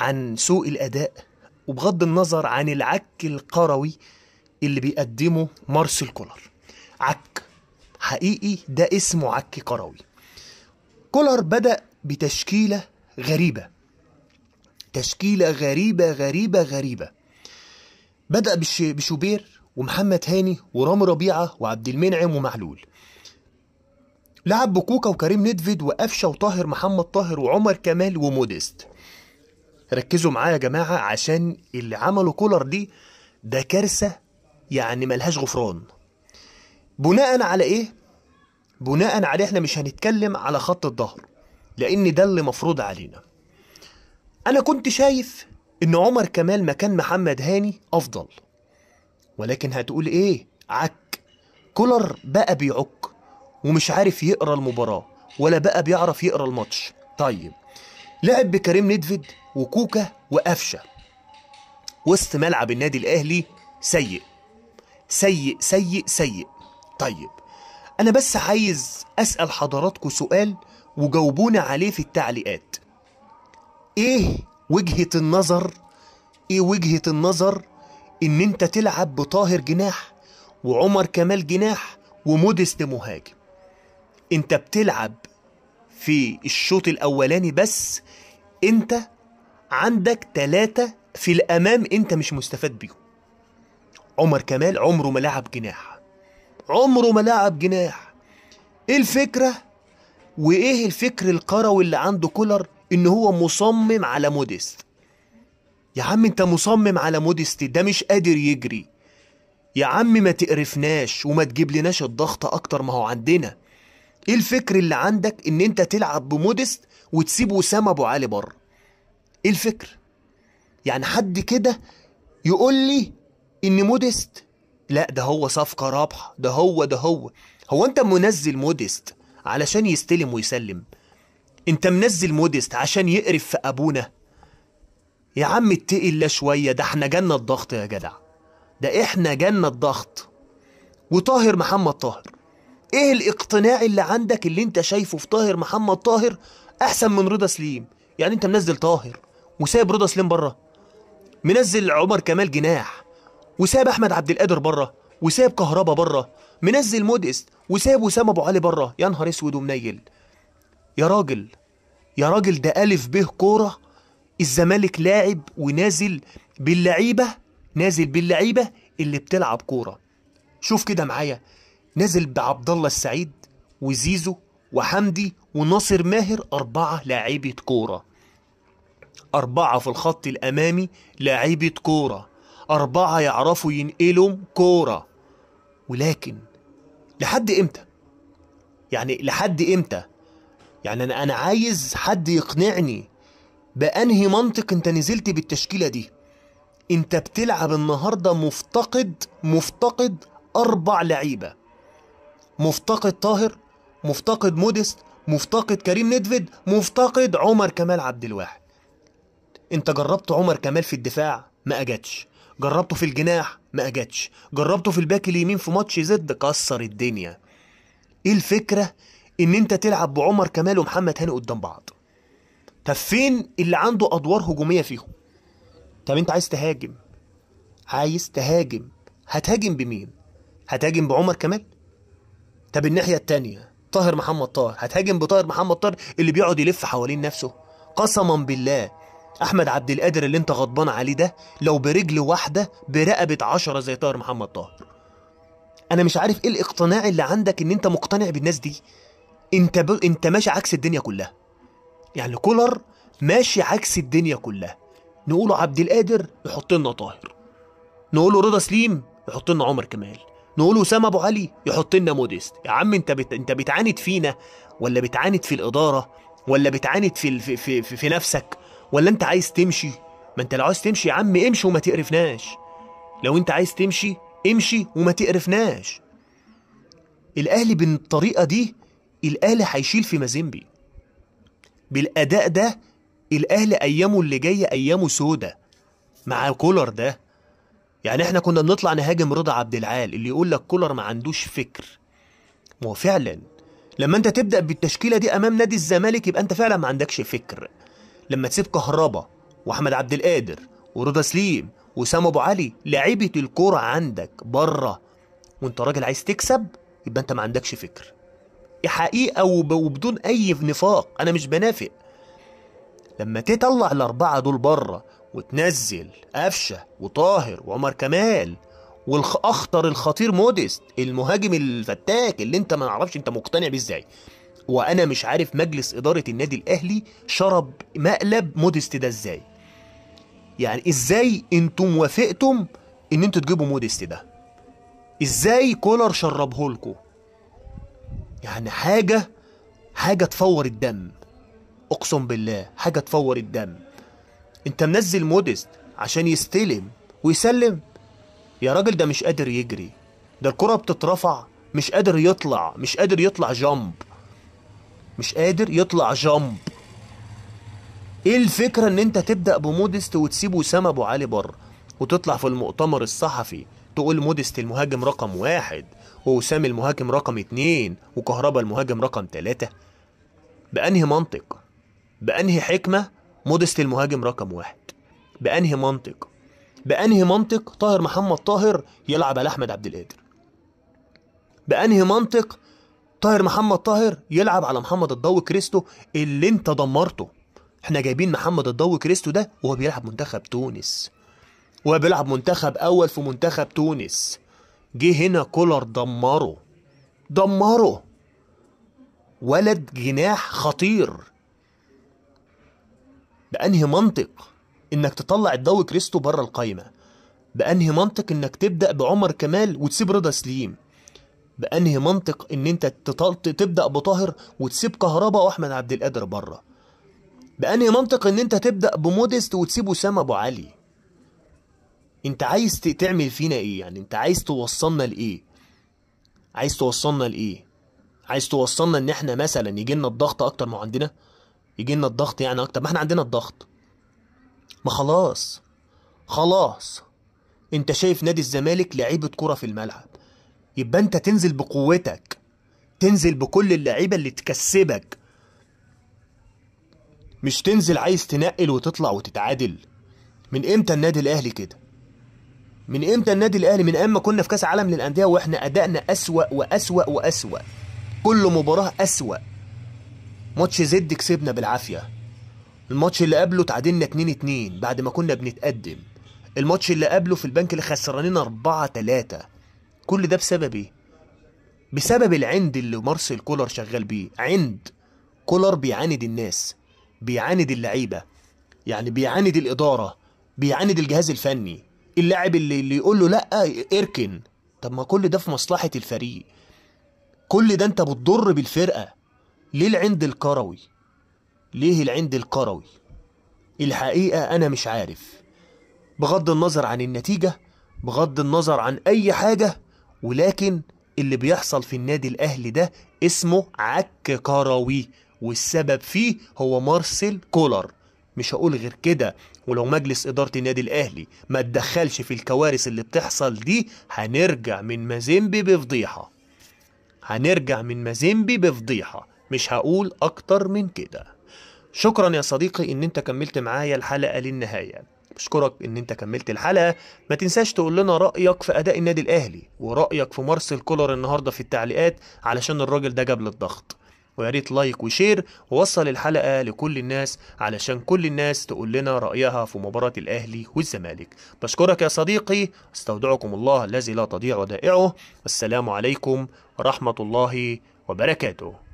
عن سوء الأداء وبغض النظر عن العك القروي اللي بيقدمه مارسيل كولر عك حقيقي ده اسمه عك قروي كولر بدأ بتشكيلة غريبة تشكيلة غريبة غريبة غريبة بدأ بشوبير ومحمد هاني ورامي ربيعة وعبد المنعم ومعلول لعب بكوكا وكريم ندفيد وقفشة وطاهر محمد طاهر وعمر كمال وموديست ركزوا معايا يا جماعه عشان اللي عملوا كولر دي ده كارثه يعني ملهاش غفران بناء على ايه بناء عليه احنا مش هنتكلم على خط الظهر لان ده اللي مفروض علينا انا كنت شايف ان عمر كمال مكان محمد هاني افضل ولكن هتقول ايه عك كولر بقى بيعك ومش عارف يقرا المباراه ولا بقى بيعرف يقرا الماتش طيب لعب بكريم ندفد وكوكا وقفشه وسط ملعب النادي الاهلي سيء سيء سيء سيء طيب انا بس عايز اسال حضراتكم سؤال وجاوبونا عليه في التعليقات ايه وجهه النظر ايه وجهه النظر ان انت تلعب بطاهر جناح وعمر كمال جناح ومودست مهاجم انت بتلعب في الشوط الاولاني بس انت عندك ثلاثة في الأمام أنت مش مستفاد بيهم عمر كمال عمره ما لعب جناح عمره ما لعب جناح إيه الفكرة وإيه الفكر القروي اللي عنده كولر إن هو مصمم على موديست يا عم أنت مصمم على موديست ده مش قادر يجري يا عم ما تقرفناش وما تجيب لناش الضغط أكتر ما هو عندنا إيه الفكر اللي عندك إن أنت تلعب بموديست وتسيب وسام أبو علي بره ايه الفكر يعني حد كده يقول لي ان مودست لا ده هو صفقه رابحه ده هو ده هو هو انت منزل مودست علشان يستلم ويسلم انت منزل مودست عشان يقرف في ابونا يا عم اتقي الله شويه ده احنا جنه الضغط يا جدع ده احنا جنه الضغط وطاهر محمد طاهر ايه الاقتناع اللي عندك اللي انت شايفه في طاهر محمد طاهر احسن من رضا سليم يعني انت منزل طاهر وساب رضا سليم بره منزل عمر كمال جناح وساب احمد عبد القادر بره وساب كهربا بره منزل مودست وساب وسام ابو علي بره يا نهار اسود ومنيل يا راجل يا راجل ده الف به كوره الزمالك لاعب ونازل باللعيبه نازل باللعيبه اللي بتلعب كوره شوف كده معايا نازل بعبد الله السعيد وزيزو وحمدي وناصر ماهر أربعة لاعيبة كورة أربعة في الخط الأمامي لعيبة كورة أربعة يعرفوا ينقلوا كورة ولكن لحد إمتى؟ يعني لحد إمتى؟ يعني أنا أنا عايز حد يقنعني بأنهي منطق أنت نزلت بالتشكيلة دي أنت بتلعب النهاردة مفتقد مفتقد أربع لعيبة مفتقد طاهر مفتقد مودست مفتقد كريم ندفد مفتقد عمر كمال عبد الواحد انت جربت عمر كمال في الدفاع ما اجتش جربته في الجناح ما اجتش جربته في الباك اليمين في ماتش زد كسر الدنيا ايه الفكره ان انت تلعب بعمر كمال ومحمد هاني قدام بعض طب فين اللي عنده ادوار هجوميه فيهم طب انت عايز تهاجم عايز تهاجم هتهاجم بمين هتهاجم بعمر كمال طب الناحيه التانية طاهر محمد طاهر هتهاجم بطاهر محمد طاهر اللي بيقعد يلف حوالين نفسه قسما بالله احمد عبد القادر اللي انت غضبان عليه ده لو برجل واحده برقبه عشرة زي طاهر محمد طاهر انا مش عارف ايه الاقتناع اللي عندك ان انت مقتنع بالناس دي انت ب... انت ماشي عكس الدنيا كلها يعني كولر ماشي عكس الدنيا كلها نقوله عبد القادر يحط لنا طاهر نقوله رضا سليم يحط لنا عمر كمال نقوله اسامه ابو علي يحط لنا موديست يا عم انت بت... انت بتعاند فينا ولا بتعاند في الاداره ولا بتعاند في في في, في نفسك ولا انت عايز تمشي ما انت لو عايز تمشي يا عم امشي وما تقرفناش لو انت عايز تمشي امشي وما تقرفناش الاهلي بالطريقه دي الاهلي هيشيل في مازيمبي بالاداء ده الاهلي ايامه اللي جايه ايامه سودة مع كولر ده يعني احنا كنا بنطلع نهاجم رضا عبد العال اللي يقول لك كولر ما عندوش فكر ما هو فعلا لما انت تبدا بالتشكيله دي امام نادي الزمالك يبقى انت فعلا ما عندكش فكر لما تسيب كهربا واحمد عبد القادر ورضا سليم وسام ابو علي لعيبه الكوره عندك بره وانت راجل عايز تكسب يبقى انت ما عندكش فكر حقيقه وبدون اي نفاق انا مش بنافق لما تطلع الاربعه دول بره وتنزل قفشه وطاهر وعمر كمال والاخطر الخطير موديست المهاجم الفتاك اللي انت ما نعرفش انت مقتنع بيه ازاي وانا مش عارف مجلس اداره النادي الاهلي شرب مقلب موديست ده ازاي يعني ازاي انتم وافقتم ان انتوا تجيبوا موديست ده ازاي كولر شربه لكم يعني حاجه حاجه تفور الدم اقسم بالله حاجه تفور الدم انت منزل موديست عشان يستلم ويسلم يا راجل ده مش قادر يجري ده الكره بتترفع مش قادر يطلع مش قادر يطلع جامب مش قادر يطلع جامب ايه الفكره ان انت تبدا بمودست وتسيب وسام ابو علي بره وتطلع في المؤتمر الصحفي تقول مودست المهاجم رقم واحد ووسام المهاجم رقم اتنين وكهربا المهاجم رقم تلاتة بأنهي منطق بأنهي حكمة مودست المهاجم رقم واحد بأنهي منطق بأنهي منطق طاهر محمد طاهر يلعب على أحمد عبد القادر بأنهي منطق طاهر محمد طاهر يلعب على محمد الضو كريستو اللي انت دمرته احنا جايبين محمد الضو كريستو ده وهو بيلعب منتخب تونس وهو بيلعب منتخب اول في منتخب تونس جه هنا كولر دمره دمره ولد جناح خطير بأنهي منطق انك تطلع الضو كريستو بره القايمه بأنهي منطق انك تبدأ بعمر كمال وتسيب رضا سليم بانهي منطق ان انت تبدا بطاهر وتسيب كهربا واحمد عبد القادر بره بانهي منطق ان انت تبدا بمودست وتسيب اسامه ابو علي انت عايز تعمل فينا ايه يعني انت عايز توصلنا لايه عايز توصلنا لايه عايز توصلنا ان احنا مثلا يجي لنا الضغط اكتر ما عندنا يجي لنا الضغط يعني اكتر ما احنا عندنا الضغط ما خلاص خلاص انت شايف نادي الزمالك لعيبه كره في الملعب يبقى انت تنزل بقوتك تنزل بكل اللعيبه اللي تكسبك مش تنزل عايز تنقل وتطلع وتتعادل من امتى النادي الاهلي كده من امتى النادي الاهلي من اما كنا في كاس عالم للانديه واحنا ادائنا اسوا واسوا واسوا كل مباراه اسوا ماتش زد كسبنا بالعافيه الماتش اللي قبله تعادلنا 2 2 بعد ما كنا بنتقدم الماتش اللي قبله في البنك اللي خسرانين 4 3 كل ده بسبب ايه بسبب العند اللي مارسيل كولر شغال بيه عند كولر بيعاند الناس بيعاند اللعيبه يعني بيعاند الاداره بيعاند الجهاز الفني اللاعب اللي, اللي يقول له لا اركن طب ما كل ده في مصلحه الفريق كل ده انت بتضر بالفرقه ليه العند الكروي ليه العند الكروي الحقيقه انا مش عارف بغض النظر عن النتيجه بغض النظر عن اي حاجه ولكن اللي بيحصل في النادي الأهلي ده اسمه عك كروي والسبب فيه هو مارسيل كولر مش هقول غير كده ولو مجلس إدارة النادي الأهلي ما اتدخلش في الكوارث اللي بتحصل دي هنرجع من مازيمبي بفضيحة هنرجع من مازيمبي بفضيحة مش هقول أكتر من كده شكرا يا صديقي إن أنت كملت معايا الحلقة للنهاية بشكرك ان انت كملت الحلقه ما تنساش تقول لنا رايك في اداء النادي الاهلي ورايك في مارسيل كولر النهارده في التعليقات علشان الراجل ده جاب للضغط ويا ريت لايك وشير ووصل الحلقه لكل الناس علشان كل الناس تقول لنا رايها في مباراه الاهلي والزمالك بشكرك يا صديقي استودعكم الله الذي لا تضيع ودائعه السلام عليكم ورحمه الله وبركاته